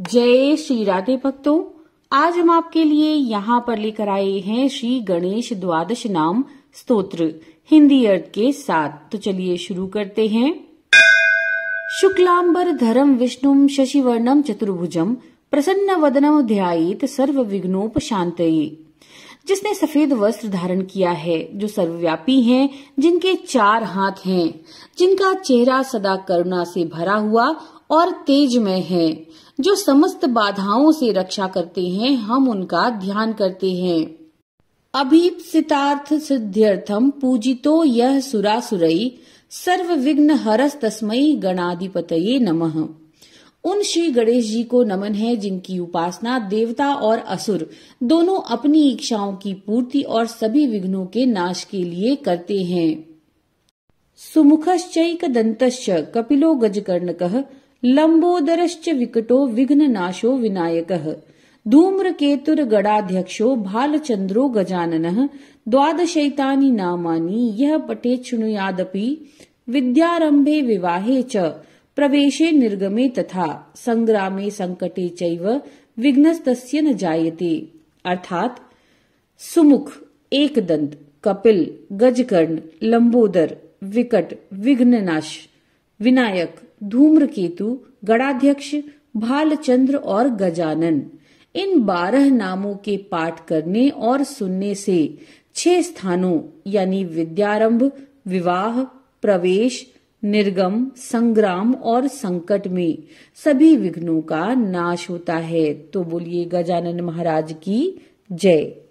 जय श्री राधे भक्तों आज हम आपके लिए यहाँ पर लेकर आए हैं श्री गणेश द्वादश नाम स्तोत्र हिंदी अर्थ के साथ तो चलिए शुरू करते हैं शुक्लांबर धरम विष्णुम शशिवर्णम चतुर्भुजम प्रसन्न वदनम ध्यात सर्व विघ्नोप शांत जिसने सफेद वस्त्र धारण किया है जो सर्वव्यापी हैं, जिनके चार हाथ हैं, जिनका चेहरा सदा करुणा से भरा हुआ और तेजमय है जो समस्त बाधाओं से रक्षा करते हैं हम उनका ध्यान करते हैं अभीप्सितार्थ सिद्ध्यर्थम पूजितो यह सुरासुरई सर्व विघ्न हरस तस्मयी गणाधिपत नमः उन श्री गणेश जी को नमन है जिनकी उपासना देवता और असुर दोनों अपनी इच्छाओं की पूर्ति और सभी विघ्नों के नाश के लिए करते हैं सुमुखश्चैक दंतश्च कपिलो कह लम्बोदरश्च विकटो विघ्न नाशो विनायक धूम्र केतुर धूम्रकेतुर्गडाध्यक्षो भालचन्द्रो गजाननः द्वादशैतानि नामानि यह पटे चुनुयादपि विद्यारंभे विवाहे च प्रवेशे निर्गमे तथा संग्रामे संकटे चैव विघ्नस्तस्य न जायते अर्थात सुमुख एकदंत कपिल गजकर्ण लंबोदर विकट विघ्ननाश विनायक धूम्र केतु गणाध्यक्ष भालचंद्र और गजानन इन बारह नामों के पाठ करने और सुनने से छह स्थानों यानी विद्यारंभ विवाह प्रवेश निर्गम संग्राम और संकट में सभी विघ्नों का नाश होता है तो बोलिए गजानन महाराज की जय